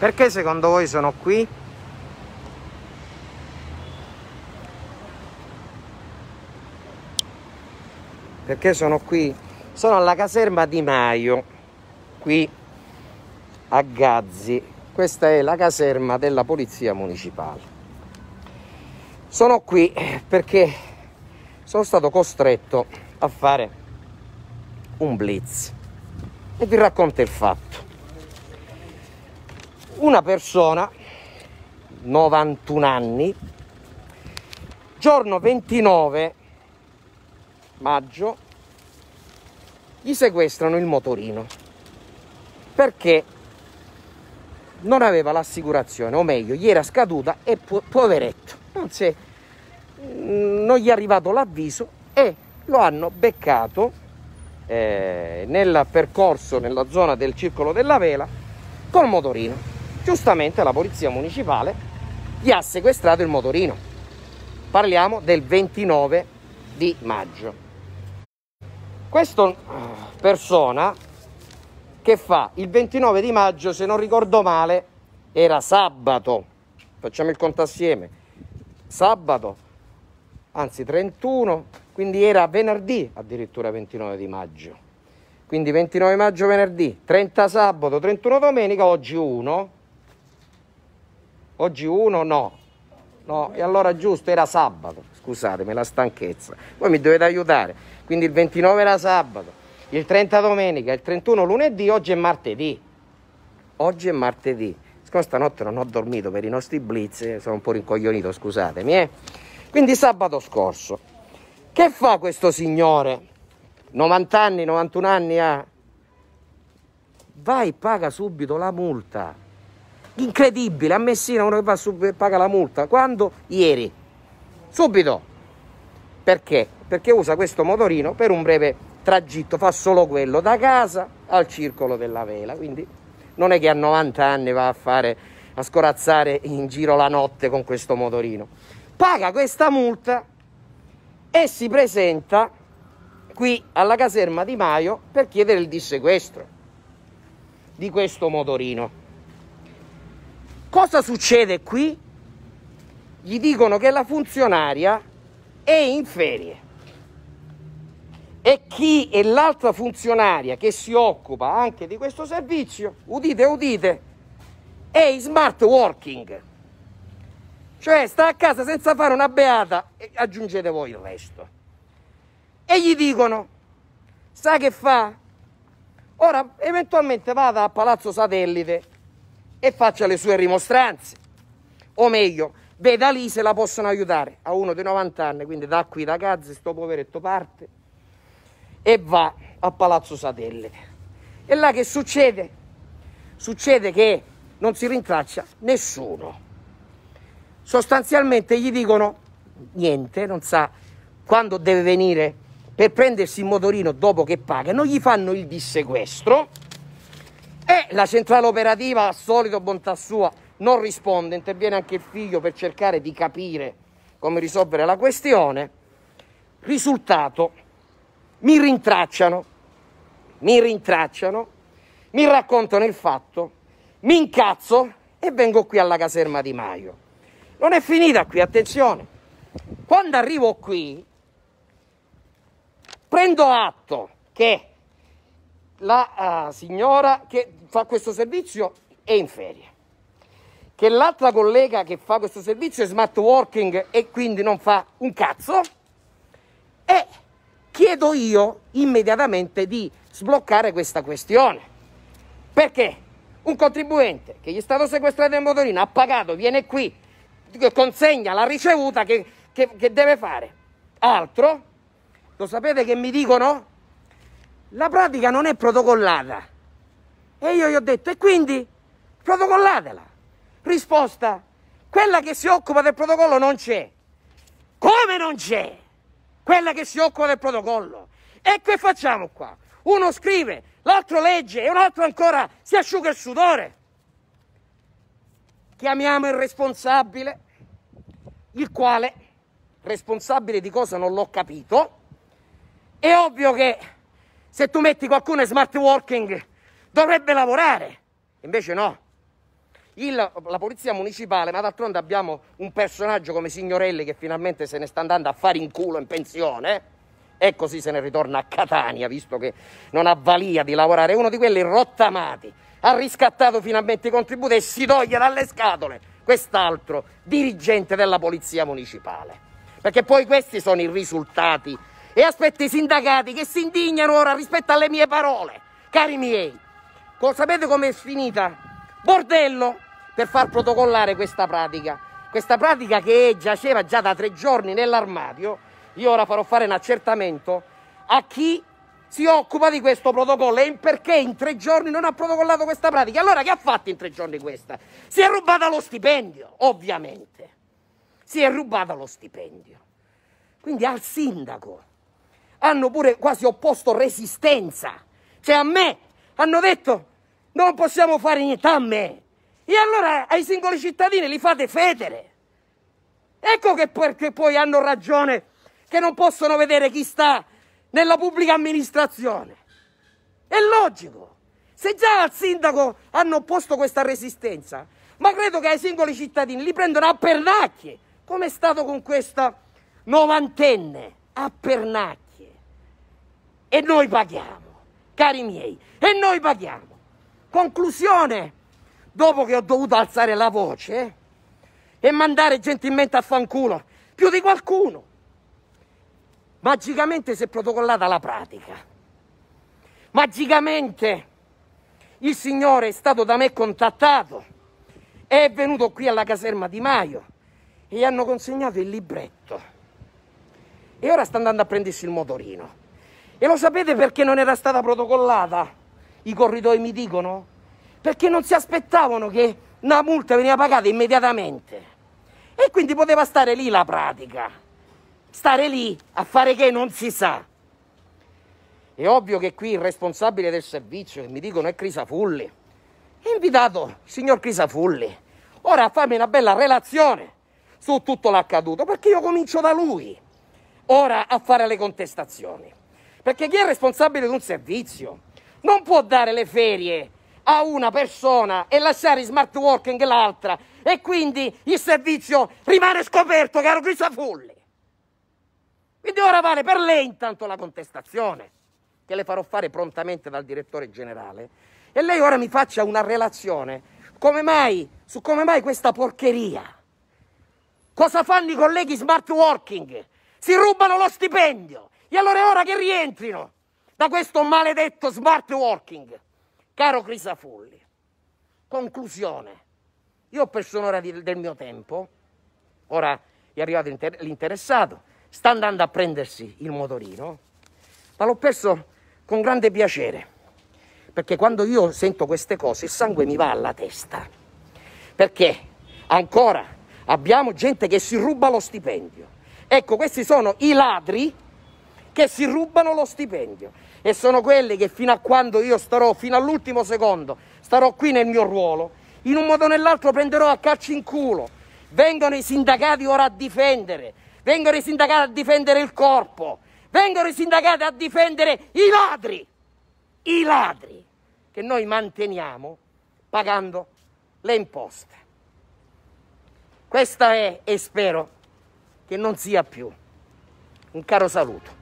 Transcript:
Perché secondo voi sono qui? Perché sono qui? Sono alla caserma di Maio, qui a Gazzi. Questa è la caserma della Polizia Municipale. Sono qui perché sono stato costretto a fare un blitz e vi racconto il fatto una persona, 91 anni, giorno 29 maggio, gli sequestrano il motorino perché non aveva l'assicurazione, o meglio, gli era scaduta e po- poveretto, non, è, mm, non, gli è arrivato l'avviso e lo hanno beccato eh, nel percorso nella zona del circolo della vela col motorino giustamente la polizia municipale gli ha sequestrato il motorino. Parliamo del 29 di maggio. Questa eh, persona che fa il 29 di maggio, se non ricordo male, era sabato. Facciamo il conto assieme. Sabato, anzi 31, quindi era venerdì addirittura 29 di maggio. Quindi 29 maggio venerdì, 30 sabato, 31 domenica, oggi 1, oggi uno no. No, e allora giusto, era sabato, scusatemi la stanchezza. Voi mi dovete aiutare. Quindi il 29 era sabato, il 30 domenica, il 31 lunedì, oggi è martedì. Oggi è martedì. Siccome stanotte non ho dormito per i nostri blitz, eh, sono un po' rincoglionito, scusatemi. Eh? Quindi sabato scorso. Che fa questo signore? 90 anni, 91 anni ha? Eh? Vai, paga subito la multa incredibile, a Messina uno che va su paga la multa, quando? Ieri, subito, perché? Perché usa questo motorino per un breve tragitto, fa solo quello, da casa al circolo della vela, quindi non è che a 90 anni va a fare, a scorazzare in giro la notte con questo motorino, paga questa multa e si presenta qui alla caserma di Maio per chiedere il dissequestro di questo motorino. Cosa succede qui? Gli dicono che la funzionaria è in ferie e chi è l'altra funzionaria che si occupa anche di questo servizio, udite, udite, è in smart working, cioè sta a casa senza fare una beata e aggiungete voi il resto. E gli dicono, sa che fa? Ora eventualmente vada a Palazzo Satellite e faccia le sue rimostranze. O meglio, veda lì se la possono aiutare. A uno di 90 anni, quindi da qui da Gazze, sto poveretto parte e va a Palazzo Satellite. E là che succede? Succede che non si rintraccia nessuno. Sostanzialmente gli dicono niente, non sa quando deve venire per prendersi il motorino dopo che paga, non gli fanno il dissequestro e la centrale operativa, a solito bontà sua, non risponde, interviene anche il figlio per cercare di capire come risolvere la questione. Risultato, mi rintracciano, mi rintracciano, mi raccontano il fatto, mi incazzo e vengo qui alla caserma di Maio. Non è finita qui, attenzione. Quando arrivo qui, prendo atto che la uh, signora che fa questo servizio è in ferie, che l'altra collega che fa questo servizio è smart working e quindi non fa un cazzo, e chiedo io immediatamente di sbloccare questa questione. Perché un contribuente che gli è stato sequestrato il motorino, ha pagato, viene qui, consegna la ricevuta che, che, che deve fare. Altro, lo sapete che mi dicono? la pratica non è protocollata. E io gli ho detto, e quindi protocollatela. Risposta, quella che si occupa del protocollo non c'è. Come non c'è? Quella che si occupa del protocollo. E che facciamo qua? Uno scrive, l'altro legge e un altro ancora si asciuga il sudore. Chiamiamo il responsabile, il quale, responsabile di cosa non l'ho capito, è ovvio che se tu metti qualcuno in smart working dovrebbe lavorare, invece no. Il, la polizia municipale, ma d'altronde abbiamo un personaggio come Signorelli che finalmente se ne sta andando a fare in culo in pensione e così se ne ritorna a Catania, visto che non ha valia di lavorare, è uno di quelli rottamati, ha riscattato finalmente i contributi e si toglie dalle scatole quest'altro dirigente della polizia municipale. Perché poi questi sono i risultati e aspetto i sindacati che si indignano ora rispetto alle mie parole. Cari miei, sapete com'è finita? Bordello per far protocollare questa pratica. Questa pratica che giaceva già da tre giorni nell'armadio, io ora farò fare un accertamento a chi si occupa di questo protocollo e perché in tre giorni non ha protocollato questa pratica. Allora che ha fatto in tre giorni questa? Si è rubata lo stipendio, ovviamente. Si è rubata lo stipendio. Quindi al sindaco hanno pure quasi opposto resistenza. Cioè a me hanno detto non possiamo fare niente a me. E allora ai singoli cittadini li fate federe. Ecco che perché poi hanno ragione che non possono vedere chi sta nella pubblica amministrazione. È logico. Se già al sindaco hanno opposto questa resistenza, ma credo che ai singoli cittadini li prendono a pernacchie, come è stato con questa novantenne, a pernacchie. E noi paghiamo, cari miei, e noi paghiamo. Conclusione, dopo che ho dovuto alzare la voce e mandare gentilmente a fanculo più di qualcuno, magicamente si è protocollata la pratica. Magicamente il signore è stato da me contattato, è venuto qui alla caserma di Maio e gli hanno consegnato il libretto. E ora sta andando a prendersi il motorino. E lo sapete perché non era stata protocollata? I corridoi mi dicono? Perché non si aspettavano che una multa veniva pagata immediatamente. E quindi poteva stare lì la pratica. Stare lì a fare che non si sa. È ovvio che qui il responsabile del servizio, che mi dicono è Crisafulli, è invitato, signor Crisafulli, ora a farmi una bella relazione su tutto l'accaduto, perché io comincio da lui, ora a fare le contestazioni. Perché chi è responsabile di un servizio non può dare le ferie a una persona e lasciare in smart working l'altra e quindi il servizio rimane scoperto, caro Cristofolli. Quindi ora vale per lei intanto la contestazione, che le farò fare prontamente dal direttore generale, e lei ora mi faccia una relazione come mai, su come mai questa porcheria. Cosa fanno i colleghi smart working? Si rubano lo stipendio e allora è ora che rientrino da questo maledetto smart working. Caro Crisafulli, conclusione. Io ho perso un'ora del mio tempo, ora è arrivato l'interessato, sta andando a prendersi il motorino, ma l'ho perso con grande piacere, perché quando io sento queste cose il sangue mi va alla testa, perché ancora abbiamo gente che si ruba lo stipendio. Ecco, questi sono i ladri che si rubano lo stipendio e sono quelli che fino a quando io starò, fino all'ultimo secondo, starò qui nel mio ruolo, in un modo o nell'altro prenderò a calci in culo. Vengono i sindacati ora a difendere, vengono i sindacati a difendere il corpo, vengono i sindacati a difendere i ladri, i ladri che noi manteniamo pagando le imposte. Questa è, e spero che non sia più, un caro saluto.